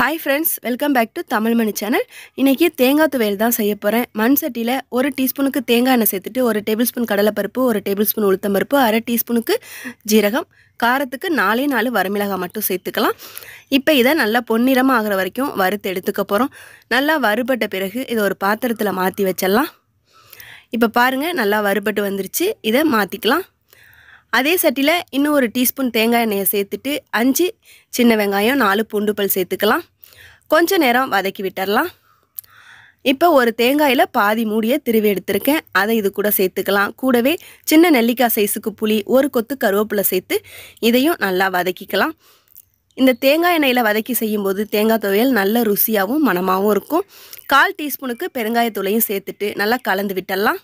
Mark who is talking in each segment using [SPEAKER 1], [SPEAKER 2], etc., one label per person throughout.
[SPEAKER 1] hi friends welcome back to Tamil Mani channel இன்றைக்கி தேங்காய் துவையல் தான் செய்ய போகிறேன் மண் சட்டியில் ஒரு டீஸ்பூனுக்கு தேங்காய் எண்ணெய் சேர்த்துட்டு ஒரு டேபிள் ஸ்பூன் கடலைப்பருப்பு ஒரு டேபிள் ஸ்பூன் உளுத்தம் பருப்பு அரை டீஸ்பூனுக்கு ஜீரகம் காரத்துக்கு நாலே நாலு வரமிளகாய் மட்டும் சேர்த்துக்கலாம் இப்போ இதை நல்லா பொன்னிறமாக ஆகிற வரைக்கும் வறுத்து எடுத்துக்க போகிறோம் நல்லா வறுபட்ட பிறகு இதை ஒரு பாத்திரத்தில் மாற்றி வச்சிடலாம் இப்போ பாருங்கள் நல்லா வறுபட்டு வந்துருச்சு இதை மாற்றிக்கலாம் அதே சட்டியில் இன்னும் ஒரு டீஸ்பூன் தேங்காய் எண்ணெயை சேர்த்துட்டு அஞ்சு சின்ன வெங்காயம் நாலு பூண்டு பல் சேர்த்துக்கலாம் கொஞ்சம் நேரம் வதக்கி விட்டுடலாம் இப்போ ஒரு தேங்காயில் பாதி மூடியை திருவி எடுத்திருக்கேன் அதை இது கூட சேர்த்துக்கலாம் கூடவே சின்ன நெல்லிக்காய் சைஸுக்கு புளி ஒரு கொத்து கருவேப்பிலை சேர்த்து இதையும் நல்லா வதக்கிக்கலாம் இந்த தேங்காய் எண்ணெயில் வதக்கி செய்யும்போது தேங்காய் துவையல் நல்ல ருசியாகவும் மனமாகவும் இருக்கும் கால் டீஸ்பூனுக்கு பெருங்காயத்தூளையும் சேர்த்துட்டு நல்லா கலந்து விட்டுடலாம்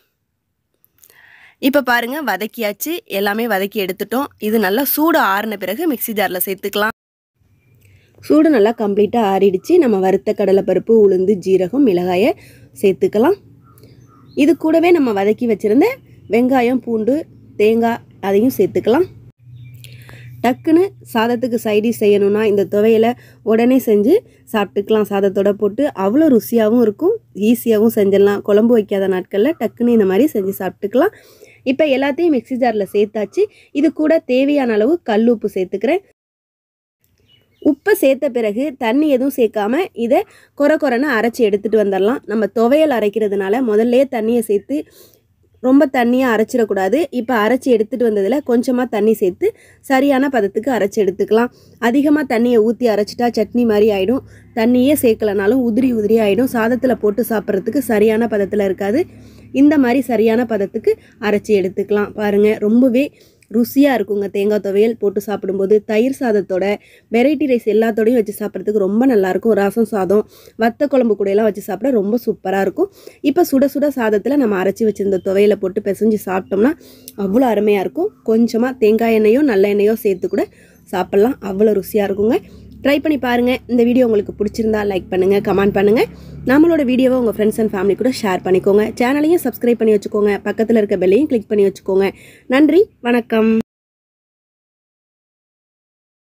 [SPEAKER 1] இப்போ பாருங்கள் வதக்கியாச்சு எல்லாமே வதக்கி எடுத்துட்டோம் இது நல்லா சூடு ஆறின பிறகு மிக்சி ஜாரில் சேர்த்துக்கலாம் சூடு நல்லா கம்ப்ளீட்டாக ஆறிடுச்சு நம்ம வறுத்த கடலைப்பருப்பு உளுந்து ஜீரகம் மிளகாயை சேர்த்துக்கலாம் இது கூடவே நம்ம வதக்கி வச்சுருந்த வெங்காயம் பூண்டு தேங்காய் அதையும் சேர்த்துக்கலாம் டக்குன்னு சாதத்துக்கு சைடி செய்யணும்னா இந்த துவையில் உடனே செஞ்சு சாப்பிட்டுக்கலாம் சாதத்தோட போட்டு அவ்வளோ ருசியாகவும் இருக்கும் ஈஸியாகவும் செஞ்சிடலாம் குழம்பு வைக்காத நாட்களில் டக்குன்னு இந்த மாதிரி செஞ்சு சாப்பிட்டுக்கலாம் இப்போ எல்லாத்தையும் மிக்சி ஜாரில் சேர்த்தாச்சு இது கூட தேவையான அளவு கல் உப்பு சேர்த்துக்கிறேன் உப்பை சேர்த்த பிறகு தண்ணி எதுவும் சேர்க்காம இதை குறை குறைன்னு அரைச்சி எடுத்துகிட்டு வந்துடலாம் நம்ம துவையல் அரைக்கிறதுனால முதல்ல தண்ணியை சேர்த்து ரொம்ப தண்ணியாக அரைச்சிடக்கூடாது இப்போ அரைச்சி எடுத்துகிட்டு வந்ததில் கொஞ்சமாக தண்ணி சேர்த்து சரியான பதத்துக்கு அரைச்சி எடுத்துக்கலாம் அதிகமாக தண்ணியை ஊற்றி அரைச்சிட்டா சட்னி மாதிரி ஆகிடும் தண்ணியே சேர்க்கலனாலும் உதிரி உதிரி ஆகிடும் சாதத்தில் போட்டு சாப்பிட்றதுக்கு சரியான பதத்தில் இருக்காது இந்த மாதிரி சரியான பதத்துக்கு அரைச்சி எடுத்துக்கலாம் பாருங்கள் ரொம்பவே ருசியாக இருக்குங்க தேங்காய் துவையல் போட்டு சாப்பிடும்போது தயிர் சாதத்தோட வெரைட்டி ரைஸ் எல்லாத்தோடையும் வச்சு சாப்பிட்றதுக்கு ரொம்ப நல்லாயிருக்கும் ரசம் சாதம் வத்த குழம்பு கூடையெல்லாம் வச்சு சாப்பிட ரொம்ப சூப்பராக இருக்கும் இப்போ சுட சுட சாதத்தில் நம்ம அரைச்சி வச்சுருந்த துவையில போட்டு பிசைஞ்சு சாப்பிட்டோம்னா அவ்வளோ அருமையாக இருக்கும் கொஞ்சமாக தேங்காய் எண்ணெயோ நல்ல எண்ணெயோ சேர்த்து கூட சாப்பிட்லாம் அவ்வளோ ருசியாக இருக்குங்க ட்ரை பண்ணி பாருங்கள் இந்த வீடியோ உங்களுக்கு பிடிச்சிருந்தா லைக் பண்ணுங்கள் கமெண்ட் பண்ணுங்கள் நம்மளோட வீடியோவை உங்கள் ஃப்ரெண்ட்ஸ் அண்ட் ஃபேமிலி கூட ஷேர் பண்ணிக்கோங்க சேனலையும் சப்ஸ்கிரைப் பண்ணி வச்சுக்கோங்க பக்கத்தில் இருக்க பெல்லையும் கிளிக் பண்ணி வச்சுக்கோங்க நன்றி வணக்கம்